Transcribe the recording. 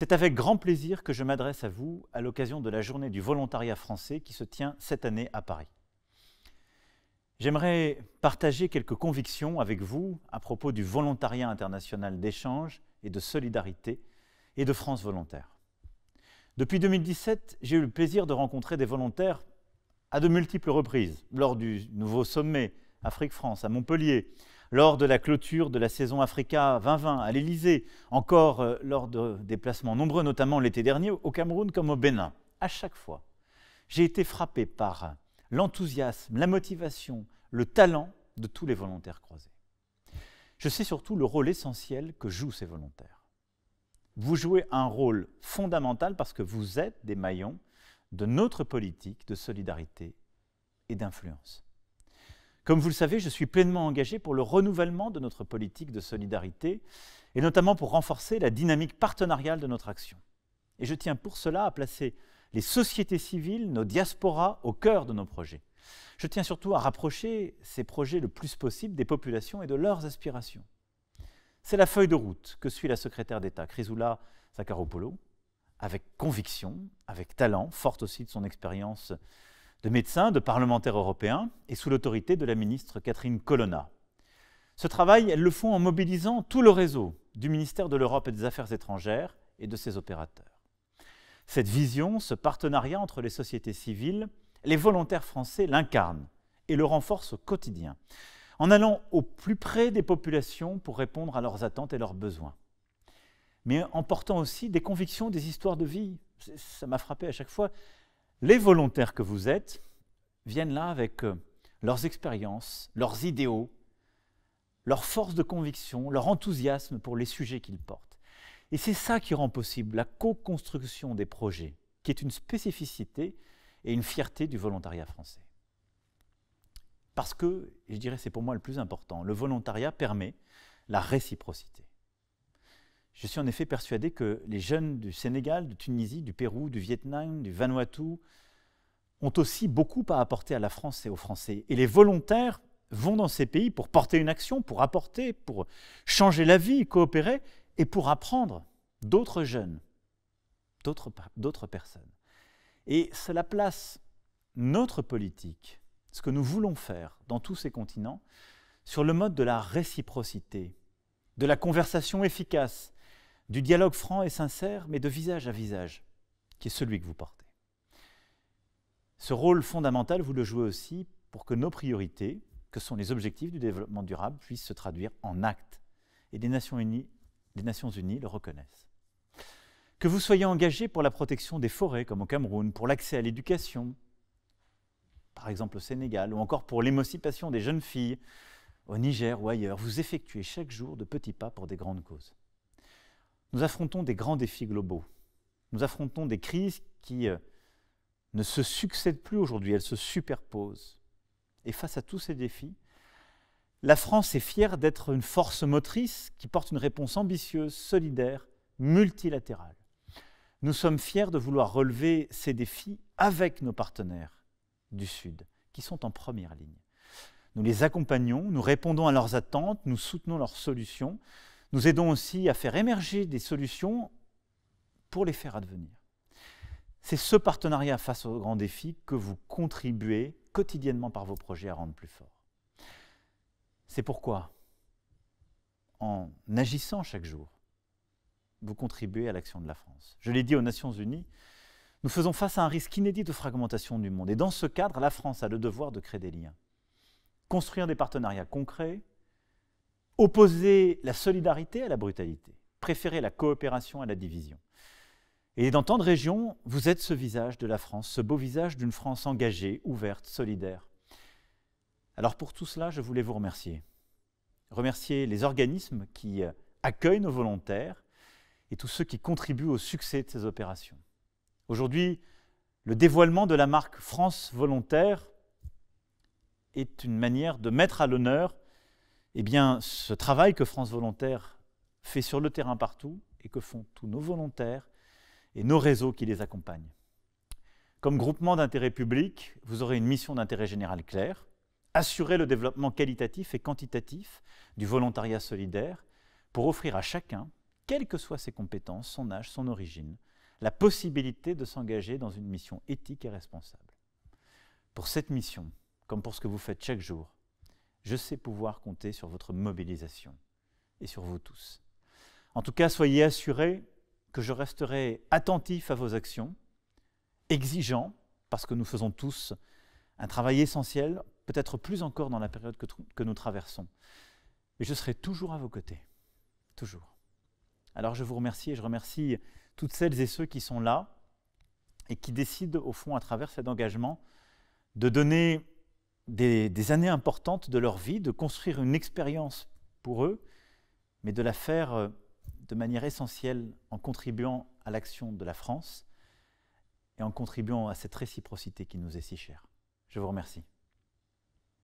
C'est avec grand plaisir que je m'adresse à vous à l'occasion de la journée du volontariat français qui se tient cette année à Paris. J'aimerais partager quelques convictions avec vous à propos du volontariat international d'échange et de solidarité et de France Volontaire. Depuis 2017, j'ai eu le plaisir de rencontrer des volontaires à de multiples reprises, lors du nouveau sommet Afrique-France à Montpellier, lors de la clôture de la saison Africa 2020 à l'Élysée, encore euh, lors de déplacements nombreux, notamment l'été dernier au Cameroun comme au Bénin. À chaque fois, j'ai été frappé par l'enthousiasme, la motivation, le talent de tous les volontaires croisés. Je sais surtout le rôle essentiel que jouent ces volontaires. Vous jouez un rôle fondamental parce que vous êtes des maillons de notre politique de solidarité et d'influence. Comme vous le savez, je suis pleinement engagé pour le renouvellement de notre politique de solidarité et notamment pour renforcer la dynamique partenariale de notre action. Et je tiens pour cela à placer les sociétés civiles, nos diasporas, au cœur de nos projets. Je tiens surtout à rapprocher ces projets le plus possible des populations et de leurs aspirations. C'est la feuille de route que suit la secrétaire d'État Crisoula Zakharopoulou, avec conviction, avec talent, forte aussi de son expérience de médecins, de parlementaires européens et sous l'autorité de la ministre Catherine Colonna. Ce travail, elles le font en mobilisant tout le réseau du ministère de l'Europe et des Affaires étrangères et de ses opérateurs. Cette vision, ce partenariat entre les sociétés civiles, les volontaires français l'incarnent et le renforcent au quotidien, en allant au plus près des populations pour répondre à leurs attentes et leurs besoins. Mais en portant aussi des convictions, des histoires de vie. Ça m'a frappé à chaque fois les volontaires que vous êtes viennent là avec euh, leurs expériences, leurs idéaux, leur force de conviction, leur enthousiasme pour les sujets qu'ils portent. Et c'est ça qui rend possible la co-construction des projets, qui est une spécificité et une fierté du volontariat français. Parce que, je dirais c'est pour moi le plus important, le volontariat permet la réciprocité. Je suis en effet persuadé que les jeunes du Sénégal, de Tunisie, du Pérou, du Vietnam, du Vanuatu ont aussi beaucoup à apporter à la France et aux Français. Et les volontaires vont dans ces pays pour porter une action, pour apporter, pour changer la vie, coopérer et pour apprendre d'autres jeunes, d'autres personnes. Et cela place notre politique, ce que nous voulons faire dans tous ces continents, sur le mode de la réciprocité, de la conversation efficace, du dialogue franc et sincère, mais de visage à visage, qui est celui que vous portez. Ce rôle fondamental, vous le jouez aussi pour que nos priorités, que sont les objectifs du développement durable, puissent se traduire en actes. Et les Nations Unies, le reconnaissent. Que vous soyez engagé pour la protection des forêts, comme au Cameroun, pour l'accès à l'éducation, par exemple au Sénégal, ou encore pour l'émancipation des jeunes filles, au Niger ou ailleurs, vous effectuez chaque jour de petits pas pour des grandes causes. Nous affrontons des grands défis globaux. Nous affrontons des crises qui euh, ne se succèdent plus aujourd'hui, elles se superposent. Et face à tous ces défis, la France est fière d'être une force motrice qui porte une réponse ambitieuse, solidaire, multilatérale. Nous sommes fiers de vouloir relever ces défis avec nos partenaires du Sud, qui sont en première ligne. Nous les accompagnons, nous répondons à leurs attentes, nous soutenons leurs solutions, nous aidons aussi à faire émerger des solutions pour les faire advenir. C'est ce partenariat face aux grands défis que vous contribuez quotidiennement par vos projets à rendre plus fort. C'est pourquoi, en agissant chaque jour, vous contribuez à l'action de la France. Je l'ai dit aux Nations Unies, nous faisons face à un risque inédit de fragmentation du monde. Et dans ce cadre, la France a le devoir de créer des liens, construire des partenariats concrets opposer la solidarité à la brutalité, préférer la coopération à la division. Et dans tant de régions, vous êtes ce visage de la France, ce beau visage d'une France engagée, ouverte, solidaire. Alors pour tout cela, je voulais vous remercier. Remercier les organismes qui euh, accueillent nos volontaires et tous ceux qui contribuent au succès de ces opérations. Aujourd'hui, le dévoilement de la marque France Volontaire est une manière de mettre à l'honneur eh bien, ce travail que France Volontaire fait sur le terrain partout et que font tous nos volontaires et nos réseaux qui les accompagnent. Comme groupement d'intérêt public, vous aurez une mission d'intérêt général claire, assurer le développement qualitatif et quantitatif du volontariat solidaire pour offrir à chacun, quelles que soient ses compétences, son âge, son origine, la possibilité de s'engager dans une mission éthique et responsable. Pour cette mission, comme pour ce que vous faites chaque jour, je sais pouvoir compter sur votre mobilisation et sur vous tous. En tout cas, soyez assurés que je resterai attentif à vos actions, exigeant, parce que nous faisons tous un travail essentiel, peut-être plus encore dans la période que, nous traversons. Et je serai toujours à vos côtés, toujours. Alors je vous remercie et je remercie toutes celles et ceux qui sont là et qui décident, au fond, à travers cet engagement, de donner des, années importantes de leur vie, de construire une expérience pour eux, mais de la faire euh, de manière essentielle en contribuant à l'action de la France et en contribuant à cette réciprocité qui nous est si chère. Je vous remercie.